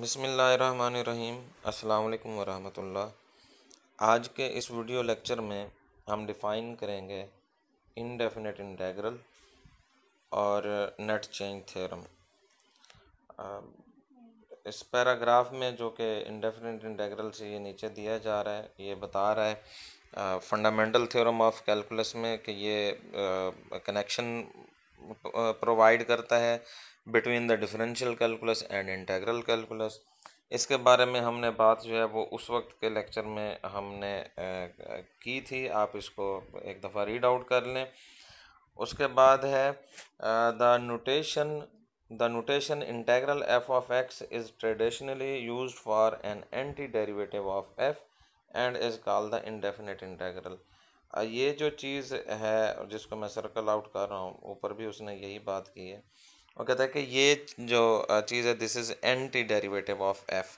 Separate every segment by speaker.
Speaker 1: बसमीम् अल्लाम वरहमल आज के इस वीडियो लेक्चर में हम डिफ़ाइन करेंगे इनडेफिनेट इंटेग्रल और नेट चेंज थ्योरम इस पैराग्राफ में जो कि इंडेफिनेट इंटेग्रल से ये नीचे दिया जा रहा है ये बता रहा है फंडामेंटल थ्योरम ऑफ कैलकुलस में कि ये कनेक्शन प्रोवाइड करता है between the differential calculus and integral calculus इसके बारे में हमने बात जो है वो उस वक्त के लेक्चर में हमने की थी आप इसको एक दफ़ा रीड आउट कर लें उसके बाद है the notation the notation integral f of x is traditionally use for an antiderivative of f and is called the indefinite integral ये जो चीज़ है जिसको मैं सर्कल आउट कर रहा हूँ ऊपर भी उसने यही बात की है वो कहता है कि ये जो चीज़ है this is antiderivative of f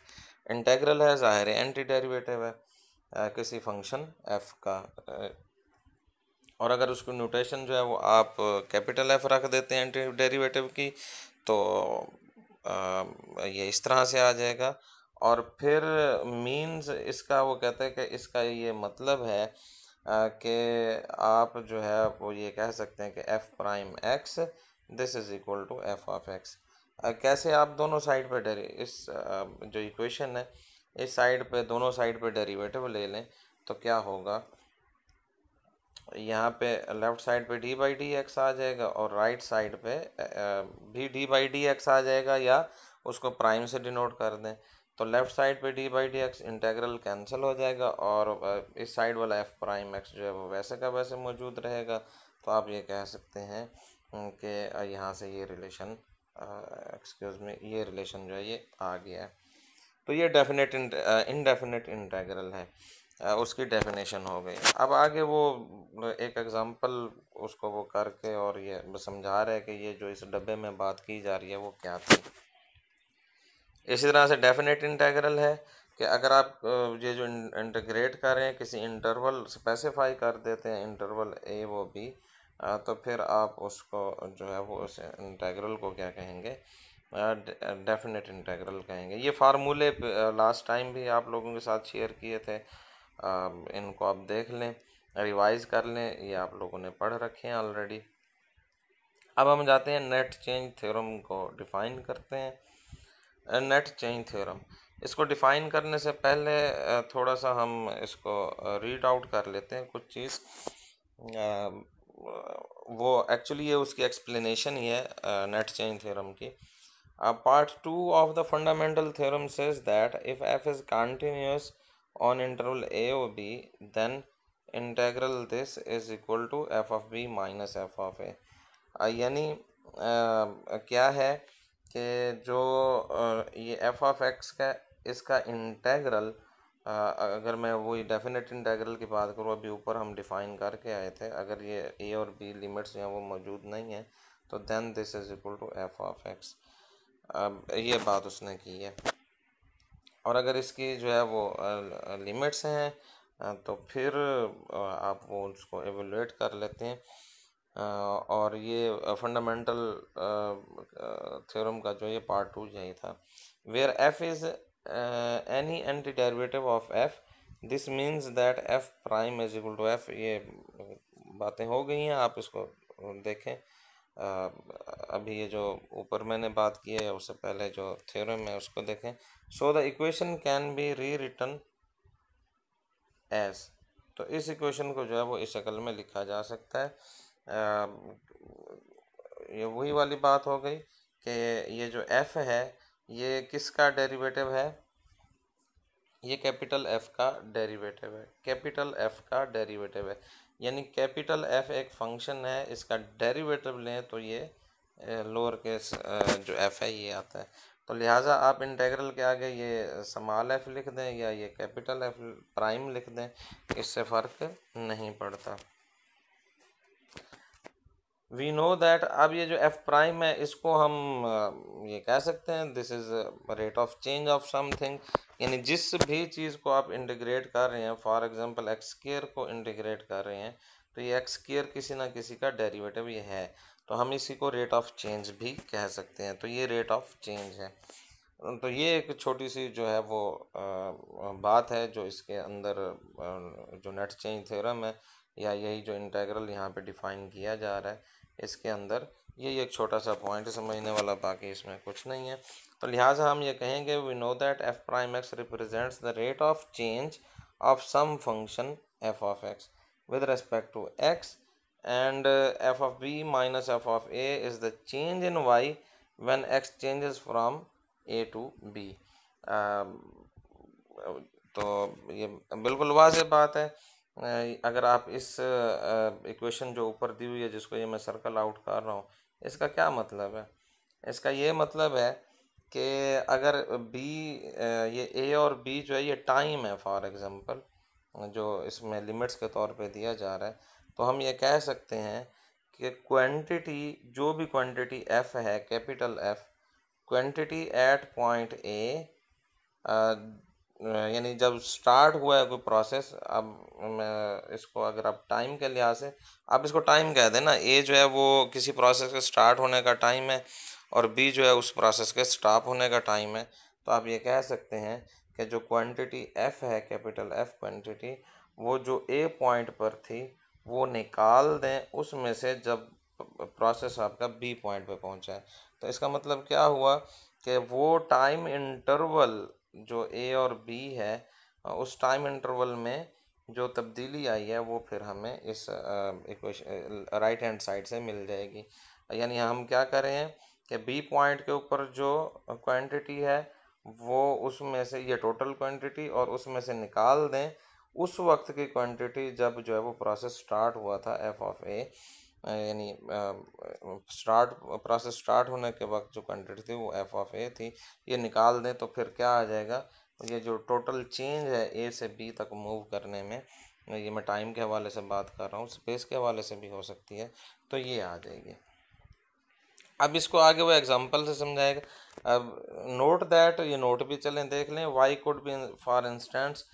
Speaker 1: integral है ज़ाहिर है एंटी डेरिवेटिव है आ, किसी फंक्शन एफ़ का और अगर उसकी नोटेशन जो है वो आप कैपिटल एफ़ रख देते हैं एंटी डेरिवेटिव की तो आ, ये इस तरह से आ जाएगा और फिर मीन्स इसका वो कहते हैं कि इसका ये मतलब है कि आप जो है वो ये कह सकते हैं कि f prime x this is equal to f of x कैसे आप दोनों साइड पर डेरी इस जो इक्वेशन है इस साइड पे दोनों साइड पे डेरिवेटिव ले लें तो क्या होगा यहाँ पे लेफ़्ट साइड पे डी बाई डी एक्स आ जाएगा और राइट साइड पे भी डी बाई डी एक्स आ जाएगा या उसको प्राइम से डिनोट कर दें तो लेफ्ट साइड पे d by d x integral cancel हो जाएगा और इस साइड वाला एफ प्राइम एक्स जो है वो वैसे का वैसे मौजूद रहेगा तो आप ये कह सकते हैं कि यहाँ से ये रिलेशन एक्सक्यूज़ में ये रिलेशन जो है ये आ गया है तो ये डेफिनेट इनडेफिनेट इंटेग्रल है उसकी डेफिनेशन हो गई अब आगे वो एक एग्ज़ाम्पल उसको वो करके और ये समझा रहे हैं कि ये जो इस डब्बे में बात की जा रही है वो क्या थी इसी तरह से डेफिनेट इंटेग्रल है कि अगर आप ये जो इंटीग्रेट करें किसी इंटरवल स्पेसिफाई कर देते हैं इंटरवल ए वो बी तो फिर आप उसको जो है वो उस इंटेग्रल को क्या कहेंगे डेफिनेट इंटेग्रल कहेंगे ये फार्मूले लास्ट टाइम भी आप लोगों के साथ शेयर किए थे इनको आप देख लें रिवाइज कर लें ये आप लोगों ने पढ़ रखे हैं ऑलरेडी अब हम जाते हैं नेट चेंज थ्योरम को डिफ़ाइन करते हैं नेट चेन थ्योरम इसको डिफ़ाइन करने से पहले थोड़ा सा हम इसको रीड आउट कर लेते हैं कुछ चीज़ वो एक्चुअली ये उसकी एक्सप्लेनेशन ही है नेट चेन थ्योरम की part two of the fundamental theorem says that if f is continuous on interval a o b then integral this is equal to f of b minus f of a यानी क्या है कि जो ये F of x का इसका integral अगर मैं वही डेफिनेट इंटेग्रल की बात करूँ अभी ऊपर हम डिफ़ाइन करके आए थे अगर ये ए और बी लिमिट्स हैं वो मौजूद नहीं हैं तो then this is equal to f of x अब ये बात उसने की है और अगर इसकी जो है वो लिमिट्स हैं तो फिर आप वो उसको एवेलुएट कर लेते हैं और ये फंडामेंटल थ्योरम का जो ये पार्ट टू यही था where f is any antiderivative of f this means that f prime is equal to f ये बातें हो गई हैं आप इसको देखें अभी ये जो ऊपर मैंने बात की है उससे पहले जो थ्योरम है उसको देखें so the equation can be rewritten as तो इस इक्वेशन को जो है वो इस शक्ल में लिखा जा सकता है ये वही वाली बात हो गई कि ये जो एफ़ है ये किसका डेरिवेटिव है ये कैपिटल एफ़ का डेरिवेटिव है कैपिटल एफ़ का डेरिवेटिव है यानी कैपिटल एफ़ एक फंक्शन है इसका डेरिवेटिव लें तो ये लोअर केस जो एफ़ है ये आता है तो लिहाजा आप इंटेग्रल के आगे ये समाल एफ़ लिख दें या ये कैपिटल एफ़ प्राइम लिख दें इससे फ़र्क नहीं पड़ता वी नो दैट अब ये जो एफ प्राइम है इसको हम ये कह सकते हैं this is rate of change of something यानी जिस भी चीज़ को आप इंटीग्रेट कर रहे हैं फॉर एग्जांपल एक्स केयर को इंटीग्रेट कर रहे हैं तो ये एक्स केयर किसी ना किसी का डेरिवेटिव ये है तो हम इसी को रेट ऑफ चेंज भी कह सकते हैं तो ये रेट ऑफ चेंज है तो ये एक छोटी सी जो है वो बात है जो इसके अंदर जो नेट चेंज थ्योरम है या यही जो इंटेग्रल यहाँ पे डिफ़ाइन किया जा रहा है इसके अंदर ये एक छोटा सा पॉइंट समझने वाला बाकी इसमें कुछ नहीं है तो लिहाजा हम ये कहेंगे we know that f prime x represents the rate of change of some function f of x with respect to x and f of b minus f of a is the change in y y x changes from a to b तो ये बिल्कुल was बात है अगर आप इस equation जो ऊपर दी हुई है जिसको ये मैं सर्कल आउट कर रहा हूँ इसका क्या मतलब है इसका ये मतलब है कि अगर बी ये ए और बी जो है ये टाइम है फॉर एग्ज़ाम्पल जो इसमें लिमिट्स के तौर पे दिया जा रहा है तो हम ये कह सकते हैं कि क्वांटिटी जो भी क्वांटिटी एफ़ है capital f quantity at point a यानी जब स्टार्ट हुआ है कोई प्रोसेस अब इसको अगर आप टाइम के लिहाज से आप इसको टाइम कह दें ना ए जो है वो किसी प्रोसेस के स्टार्ट होने का टाइम है और बी जो है उस प्रोसेस के स्टॉप होने का टाइम है तो आप ये कह सकते हैं कि जो क्वांटिटी एफ़ है कैपिटल एफ़ क्वांटिटी वो जो ए पॉइंट पर थी वो निकाल दें उसमें से जब प्रोसेस आपका बी पॉइंट पे पहुंचा है तो इसका मतलब क्या हुआ कि वो टाइम इंटरवल जो ए और बी है उस टाइम इंटरवल में जो तब्दीली आई है वो फिर हमें इस राइट हैंड साइड से मिल जाएगी यानी हम क्या कर रहे हैं कि बी पॉइंट के ऊपर जो क्वांटिटी है वो उसमें से ये टोटल क्वांटिटी और उसमें से निकाल दें उस वक्त की क्वांटिटी जब जो है वो प्रोसेस स्टार्ट हुआ था एफ ऑफ ए यानी स्टार्ट प्रोसेस स्टार्ट होने के वक्त जो कंट्री थी वो एफ ऑफ ए थी ये निकाल दें तो फिर क्या आ जाएगा ये जो टोटल चेंज है ए से बी तक मूव करने में ये मैं टाइम के हवाले से बात कर रहा हूँ स्पेस के हवाले से भी हो सकती है तो ये आ जाएगी अब इसको आगे वो एग्जांपल से समझाएगा अब नोट दैट ये नोट भी चलें देख लें y could be for instance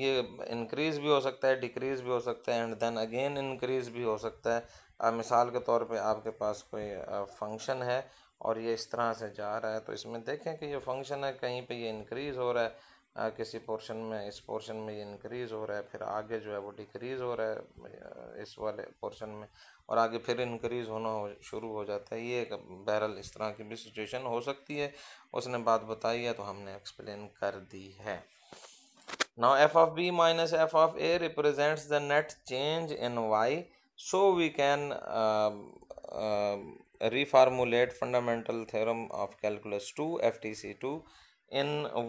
Speaker 1: ये इंक्रीज़ भी हो सकता है डिक्रीज़ भी हो सकता है एंड देन अगेन इंक्रीज़ भी हो सकता है आ, मिसाल के तौर पे आपके पास कोई फंक्शन है और ये इस तरह से जा रहा है तो इसमें देखें कि ये फंक्शन है कहीं पे ये इंक्रीज़ हो रहा है आ, किसी पोर्शन में इस पोर्शन में ये इंक्रीज़ हो रहा है फिर आगे जो है वो डिक्रीज़ हो रहा है इस वाले पोर्शन में और आगे फिर इंक्रीज़ होना हो शुरू हो जाता है ये एक बहरल इस तरह की भी सिचुएशन हो सकती है उसने बात बताई है तो हमने एक्सप्लेन कर दी है now f of b minus f of a represents the net change in y so we can uh, uh, reformulate fundamental theorem of calculus 2 ftc 2 in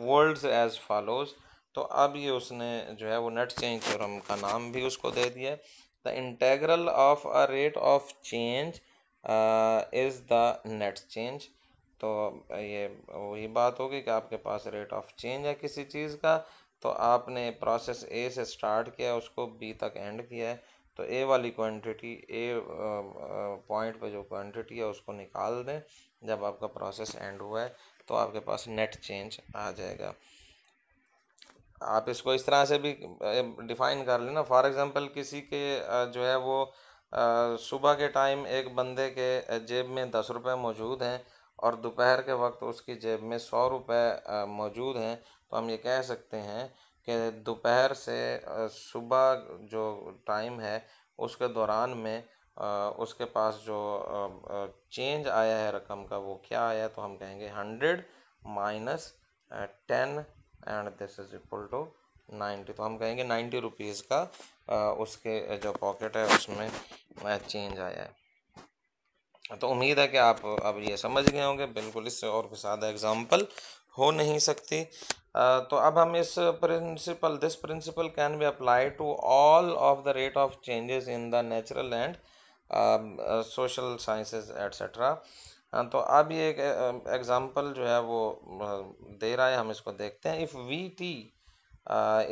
Speaker 1: words as follows तो अब ये उसने जो है वो नेट चेंज थ्योरम का नाम भी उसको दे दिया the integral of a rate of change is the net change तो ये वही बात होगी कि आपके पास रेट ऑफ चेंज है किसी चीज़ का तो आपने प्रोसेस ए से स्टार्ट किया उसको बी तक एंड किया है तो ए वाली क्वांटिटी ए पॉइंट पे जो क्वांटिटी है उसको निकाल दें जब आपका प्रोसेस एंड हुआ है तो आपके पास नेट चेंज आ जाएगा आप इसको इस तरह से भी डिफ़ाइन कर लेना फॉर एग्ज़ाम्पल किसी के जो है वो सुबह के टाइम एक बंदे के जेब में दस रुपये मौजूद हैं और दोपहर के वक्त उसकी जेब में सौ रुपये मौजूद हैं तो हम ये कह सकते हैं कि दोपहर से सुबह जो टाइम है उसके दौरान में उसके पास जो चेंज आया है रकम का वो क्या आया है तो हम कहेंगे hundred minus ten and this is equal to ninety तो हम कहेंगे नाइन्टी रुपीज़ का उसके जो पॉकेट है उसमें चेंज आया है तो उम्मीद है कि आप अब ये समझ गए होंगे बिल्कुल इससे और भी सादा एग्ज़ाम्पल हो नहीं सकती तो अब हम इस principle this principle can be apply to all of the rate of changes in the natural and social sciences etcetera तो अब ये एक एग्ज़ाम्पल जो है वो दे रहा है हम इसको देखते हैं if v t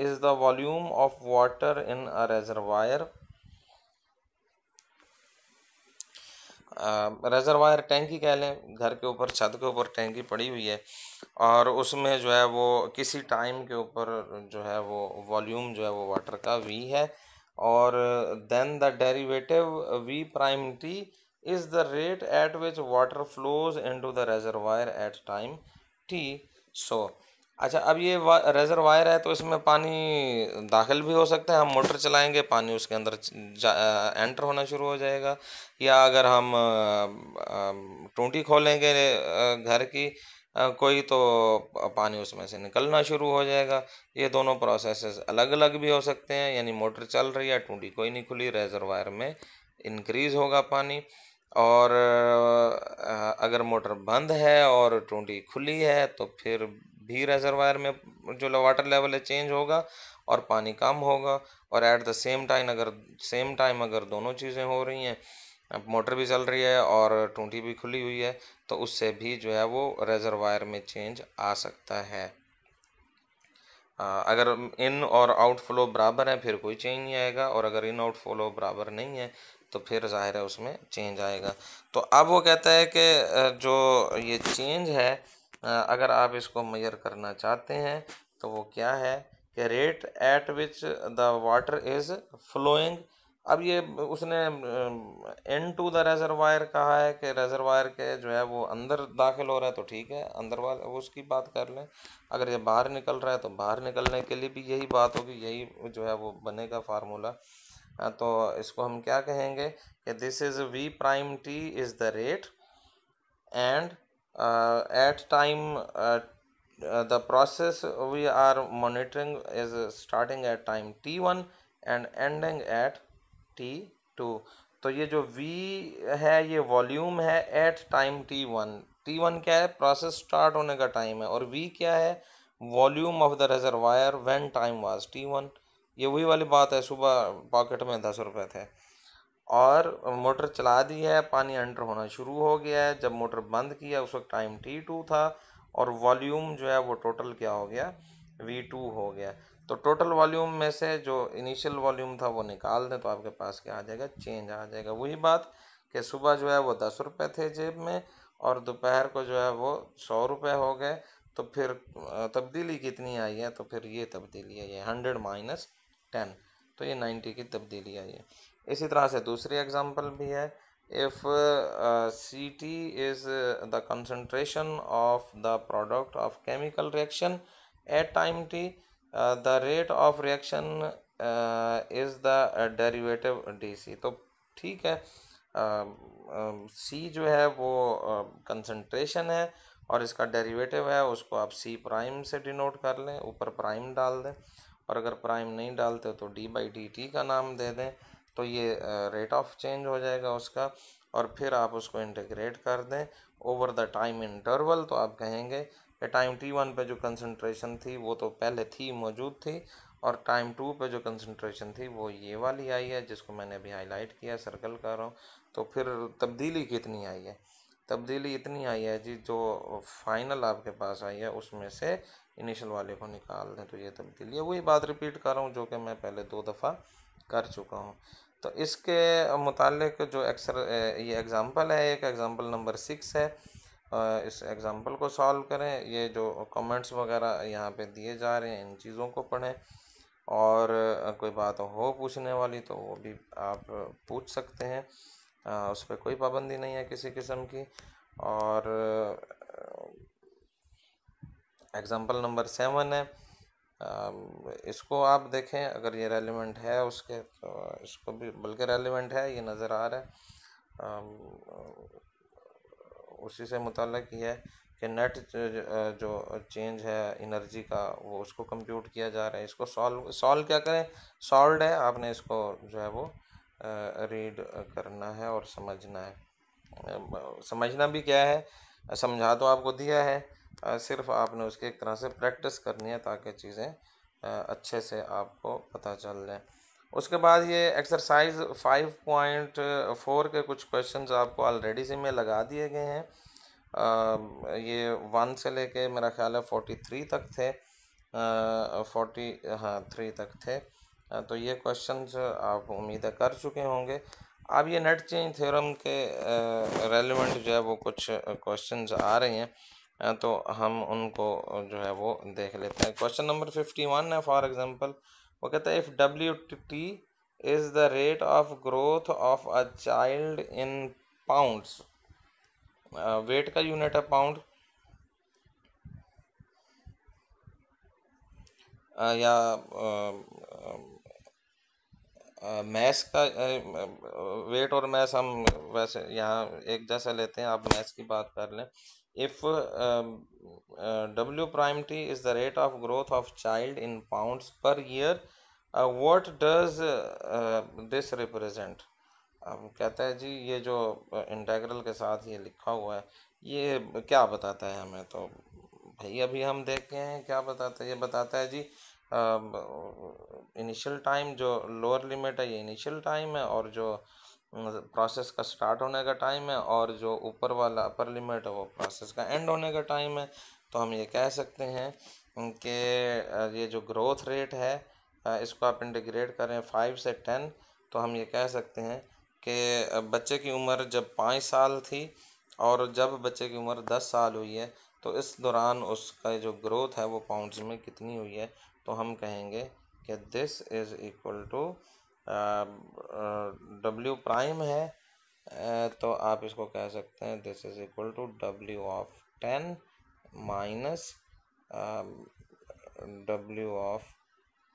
Speaker 1: is the volume of water in a reservoir reservoir टैंकी कह लें घर के ऊपर छत के ऊपर टैंकी पड़ी हुई है और उसमें जो है वो किसी टाइम के ऊपर जो है वो वॉल्यूम जो है वो वाटर का वी है और then the derivative v prime t is the rate at which water flows into the reservoir at time t so अच्छा अब ये रेज़र वायर है तो इसमें पानी दाखिल भी हो सकता है हम मोटर चलाएंगे पानी उसके अंदर एंटर होना शुरू हो जाएगा या अगर हम टूटी खोलेंगे घर की कोई तो पानी उसमें से निकलना शुरू हो जाएगा ये दोनों प्रोसेस अलग अलग भी हो सकते हैं यानी मोटर चल रही है टूटी कोई नहीं खुली रेज़र वायर में इनक्रीज़ होगा पानी और अगर मोटर बंद है और टूटी खुली है तो फिर भी रेजरवायर में जो वाटर लेवल है चेंज होगा और पानी कम होगा और एट द सेम टाइम अगर सेम टाइम अगर दोनों चीज़ें हो रही हैं अब मोटर भी चल रही है और टूटी भी खुली हुई है तो उससे भी जो है वो रेजरवायर में चेंज आ सकता है आ, अगर इन और आउट फ्लो बराबर है फिर कोई चेंज नहीं आएगा और अगर इन आउट फ्लो बराबर नहीं है तो फिर ज़ाहिर है उसमें चेंज आएगा तो अब वो कहता है कि जो ये चेंज है अगर आप इसको मैयर करना चाहते हैं तो वो क्या है कि rate at which the water is flowing अब ये उसने एंड टू द रेजरवायर कहा है कि रेजरवायर के जो है वो अंदर दाखिल हो रहा है तो ठीक है अंदर वाले उसकी बात कर लें अगर ये बाहर निकल रहा है तो बाहर निकलने के लिए भी यही बात होगी यही जो है वो बनेगा फार्मूला तो इसको हम क्या कहेंगे कि this is v prime t is the rate and Uh, at time uh, uh, the process we are monitoring is starting at time t1 and ending at t2 तो ये जो v है ये वॉल्यूम है at time t one t one क्या है process start होने का टाइम है और v क्या है volume of the reservoir when time was t one ये वही वाली बात है सुबह पॉकेट में दस रुपए थे और मोटर चला दी है पानी अंडर होना शुरू हो गया है जब मोटर बंद किया उस वक्त टाइम टी टू था और वॉल्यूम जो है वो टोटल क्या हो गया वी टू हो गया तो टोटल वॉल्यूम में से जो इनिशियल वॉल्यूम था वो निकाल दें तो आपके पास क्या आ जाएगा चेंज आ जाएगा वही बात कि सुबह जो है वो दस रुपये थे जेब में और दोपहर को जो है वो सौ रुपये हो गए तो फिर तब्दीली कितनी आई है तो फिर ये तब्दीली आई है हंड्रेड माइनस टेन तो ये नाइन्टी की तब्दीली आई है इसी तरह से दूसरी एग्जांपल भी है if c t is the concentration of the product of chemical reaction at time t the rate of reaction is the derivative d c तो ठीक है सी uh, uh, जो है वो कंसनट्रेशन uh, है और इसका डेरिवेटिव है उसको आप सी प्राइम से डिनोट कर लें ऊपर प्राइम डाल दें और अगर प्राइम नहीं डालते तो डी बाई डी टी का नाम दे दें तो ये रेट ऑफ चेंज हो जाएगा उसका और फिर आप उसको इंटीग्रेट कर दें ओवर द टाइम इंटरवल तो आप कहेंगे कि टाइम टी वन पर जो कंसनट्रेशन थी वो तो पहले थी मौजूद थी और टाइम टू पे जो कंसनट्रेशन थी वो ये वाली आई है जिसको मैंने अभी हाईलाइट किया सर्कल कर रहा हूँ तो फिर तब्दीली कितनी आई है तब्दीली इतनी आई है जी जो फाइनल आपके पास आई है उसमें से इनिशियल वाले को निकाल दें तो ये तब्दीली है वही बात रिपीट कर रहा हूँ जो कि मैं पहले दो दफ़ा कर चुका हूँ तो इसके मुतलक जो एक्सर ये एग्ज़ाम्पल है एक एग्ज़ाम्पल नंबर सिक्स है इस एग्ज़ाम्पल को सॉल्व करें ये जो कमेंट्स वगैरह यहाँ पे दिए जा रहे हैं इन चीज़ों को पढ़ें और कोई बात हो पूछने वाली तो वो भी आप पूछ सकते हैं उस पर कोई पाबंदी नहीं है किसी किस्म की और एग्ज़ाम्पल नंबर सेवन है इसको आप देखें अगर ये रेलिवेंट है उसके तो इसको भी बल्कि रेलिवेंट है ये नज़र आ रहा है उसी से मुतल ये है कि नेट जो चेंज है एनर्जी का वो उसको कंप्यूट किया जा रहा है इसको सॉल्व सॉल्व क्या करें सॉल्व है आपने इसको जो है वो रीड करना है और समझना है समझना भी क्या है समझा तो आपको दिया है सिर्फ आपने उसकी एक तरह से प्रैक्टिस करनी है ताकि चीज़ें अच्छे से आपको पता चल जाए उसके बाद ये एक्सरसाइज फाइव पॉइंट फोर के कुछ क्वेश्चंस आपको ऑलरेडी से में लगा दिए गए हैं आ, ये वन से लेके मेरा ख्याल है फोर्टी थ्री तक थे फोर्टी हाँ थ्री तक थे आ, तो ये क्वेश्चंस आप उम्मीद कर चुके होंगे अब ये नेट चेंज थ्योरम के रेलिवेंट जो है वो कुछ क्वेश्चंस आ रहे हैं तो हम उनको जो है वो देख लेते हैं क्वेश्चन नंबर फिफ्टी वन है फॉर एग्जांपल वो कहता है इफ़ डब्ल्यू t is the rate of growth of a child in pounds weight का यूनिट है पाउंड या मैस का वेट और मैस हम वैसे यहाँ एक जैसा लेते हैं आप मैथ्स की बात कर लें if uh, uh, w prime t is the rate of growth of child in pounds per year uh, what does uh, uh this represent अब कहते हैं जी ये जो इंटेग्रल uh, के साथ ये लिखा हुआ है ये क्या बताता है हमें तो भाई अभी हम देखते हैं क्या बताता है ये बताता है जी इनिशियल um, टाइम जो लोअर लिमिट है ये इनिशियल टाइम है और जो प्रोसेस का स्टार्ट होने का टाइम है और जो ऊपर वाला अपर लिमिट है वो प्रोसेस का एंड होने का टाइम है तो हम ये कह सकते हैं कि ये जो ग्रोथ रेट है इसको आप इंटीग्रेट करें फाइव से टेन तो हम ये कह सकते हैं कि बच्चे की उम्र जब पाँच साल थी और जब बच्चे की उम्र दस साल हुई है तो इस दौरान उसका जो ग्रोथ है वो पाउंड्स में कितनी हुई है तो हम कहेंगे कि this is equal to W prime है तो आप इसको कह सकते हैं this is equal to W of ten minus W of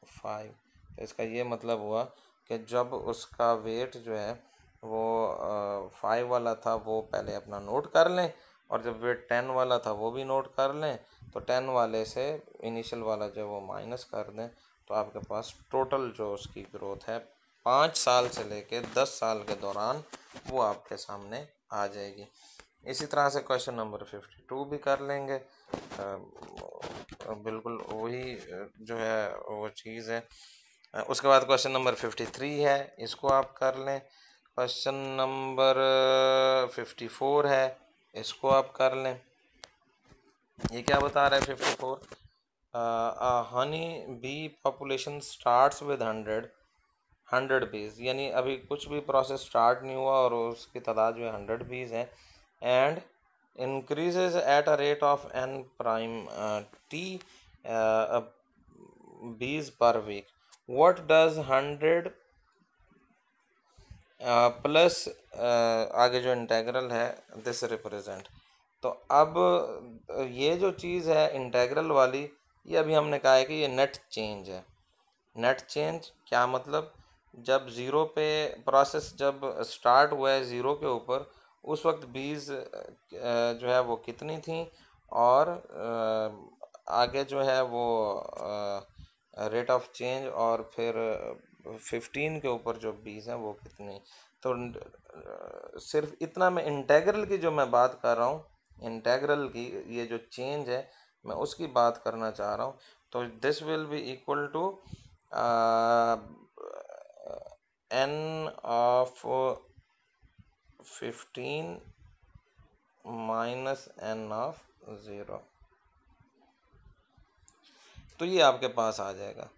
Speaker 1: five तो इसका ये मतलब हुआ कि जब उसका वेट जो है वो फाइव वाला था वो पहले अपना नोट कर लें और जब वेट टेन वाला था वो भी नोट कर लें तो टेन वाले से इनिशियल वाला जो वो माइनस कर दें तो आपके पास टोटल जो उसकी ग्रोथ है पाँच साल से लेके दस साल के दौरान वो आपके सामने आ जाएगी इसी तरह से क्वेश्चन नंबर फिफ्टी टू भी कर लेंगे बिल्कुल वही जो है वो चीज़ है उसके बाद क्वेश्चन नंबर फिफ्टी थ्री है इसको आप कर लें क्वेश्चन नंबर फिफ्टी फोर है इसको आप कर लें ये क्या बता रहा है fifty four honey bee population starts with hundred hundred bees यानी अभी कुछ भी प्रोसेस स्टार्ट नहीं हुआ और उसकी तादाद जो है हंड्रेड पीस है and increases at a rate of n prime t bees per week what does hundred plus uh, uh, आगे जो इंटेग्रल है दिस रिप्रजेंट तो अब uh, ये जो चीज़ है इंटेग्रल वाली ये अभी हमने कहा है कि ये नेट चेंज है नेट चेंज क्या मतलब जब ज़ीरो पे प्रोसेस जब स्टार्ट हुआ है ज़ीरो के ऊपर उस वक्त बीज जो है वो कितनी थी और आगे जो है वो रेट ऑफ चेंज और फिर फिफ्टीन के ऊपर जो बीज हैं वो कितनी तो सिर्फ इतना मैं इंटेग्रल की जो मैं बात कर रहा हूँ इंटेग्रल की ये जो चेंज है मैं उसकी बात करना चाह रहा हूँ तो this will be equal to n of 15 minus n of zero तो ये आपके पास आ जाएगा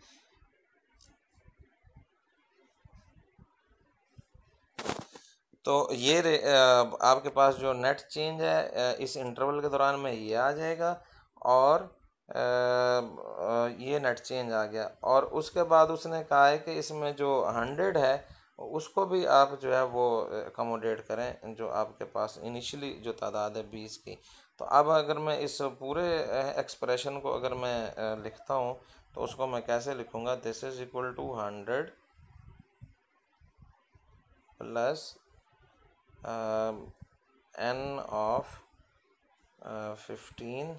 Speaker 1: तो ये आपके पास जो नेट चेंज है इस इंटरवल के दौरान में ये आ जाएगा और ये नेट चेंज आ गया और उसके बाद उसने कहा है कि इसमें जो हंड्रेड है उसको भी आप जो है वो एकोमोडेट करें जो आपके पास इनिशियली जो तादाद है बीस की तो अब अगर मैं इस पूरे एक्सप्रेशन को अगर मैं लिखता हूँ तो उसको मैं कैसे लिखूँगा this is equal to hundred plus n of fifteen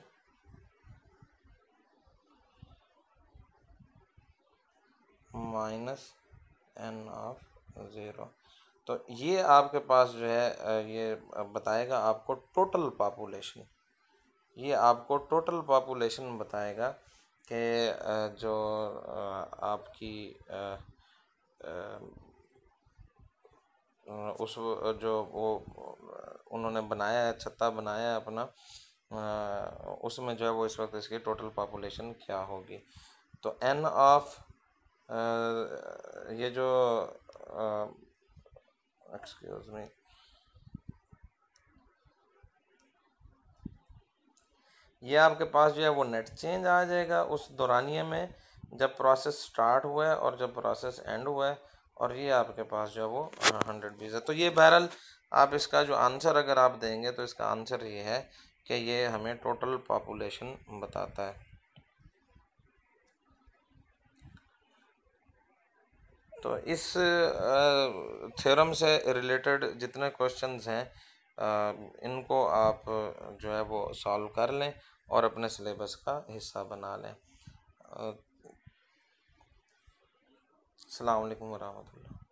Speaker 1: minus n of zero तो ये आपके पास जो है ये बताएगा आपको टोटल पापुलेशन ये आपको टोटल पापुलेशन बताएगा कि जो आपकी उस जो वो उन्होंने बनाया है छत्ता बनाया है अपना उसमें जो है वो इस वक्त इसकी टोटल पापुलेशन क्या होगी तो एन ऑफ ये जो एक्सक्यूज मी ये आपके पास जो है वो नेट चेंज आ जाएगा उस दौरानिए में जब प्रोसेस स्टार्ट हुआ है और जब प्रोसेस एंड हुआ है और ये आपके पास जो है वो हंड्रेड बीस है तो ये बहरहाल आप इसका जो आंसर अगर आप देंगे तो इसका आंसर ये है कि ये हमें टोटल पॉपुलेशन बताता है तो इस थ्योरम से रिलेटेड जितने क्वेश्चंस हैं इनको आप जो है वो सॉल्व कर लें और अपने सिलेबस का हिस्सा बना लें अलकुम वरहमल